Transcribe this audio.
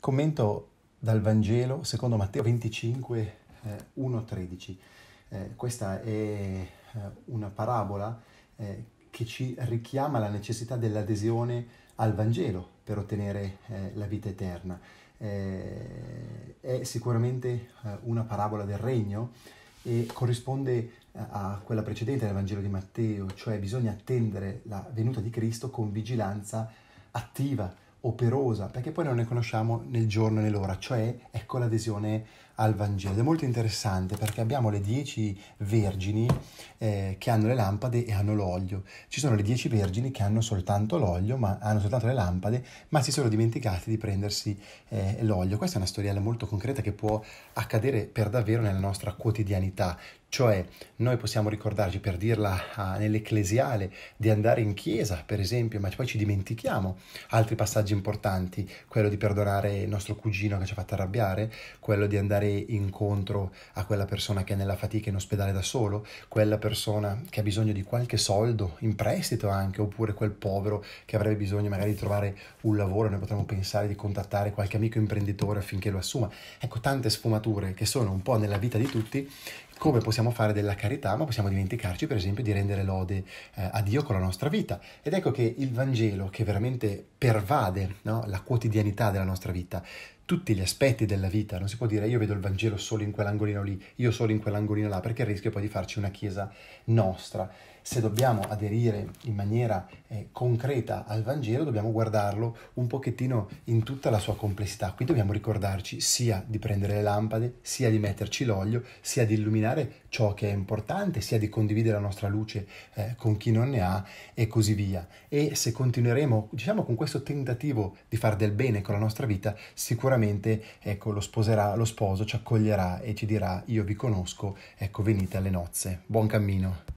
Commento dal Vangelo secondo Matteo 25, eh, 1-13. Eh, questa è eh, una parabola eh, che ci richiama la necessità dell'adesione al Vangelo per ottenere eh, la vita eterna. Eh, è sicuramente una parabola del regno e corrisponde a quella precedente del Vangelo di Matteo, cioè bisogna attendere la venuta di Cristo con vigilanza attiva operosa, perché poi non ne conosciamo nel giorno e nell'ora, cioè ecco l'adesione al Vangelo. È molto interessante perché abbiamo le dieci vergini eh, che hanno le lampade e hanno l'olio. Ci sono le dieci vergini che hanno soltanto l'olio, ma hanno soltanto le lampade, ma si sono dimenticate di prendersi eh, l'olio. Questa è una storiella molto concreta che può accadere per davvero nella nostra quotidianità. Cioè, noi possiamo ricordarci, per dirla a, nell'ecclesiale, di andare in chiesa, per esempio, ma poi ci dimentichiamo altri passaggi importanti, quello di perdonare il nostro cugino che ci ha fatto arrabbiare, quello di andare andare incontro a quella persona che è nella fatica in ospedale da solo, quella persona che ha bisogno di qualche soldo in prestito anche, oppure quel povero che avrebbe bisogno magari di trovare un lavoro, noi potremmo pensare di contattare qualche amico imprenditore affinché lo assuma. Ecco, tante sfumature che sono un po' nella vita di tutti come possiamo fare della carità, ma possiamo dimenticarci per esempio di rendere lode eh, a Dio con la nostra vita. Ed ecco che il Vangelo, che veramente pervade no, la quotidianità della nostra vita, tutti gli aspetti della vita, non si può dire io vedo il Vangelo solo in quell'angolino lì, io solo in quell'angolino là, perché il rischio poi di farci una chiesa nostra. Se dobbiamo aderire in maniera eh, concreta al Vangelo, dobbiamo guardarlo un pochettino in tutta la sua complessità. Qui dobbiamo ricordarci sia di prendere le lampade, sia di metterci l'olio, sia di illuminare sottolineare ciò che è importante, sia di condividere la nostra luce eh, con chi non ne ha e così via. E se continueremo, diciamo, con questo tentativo di fare del bene con la nostra vita, sicuramente ecco, lo, sposerà, lo sposo ci accoglierà e ci dirà io vi conosco, ecco venite alle nozze. Buon cammino!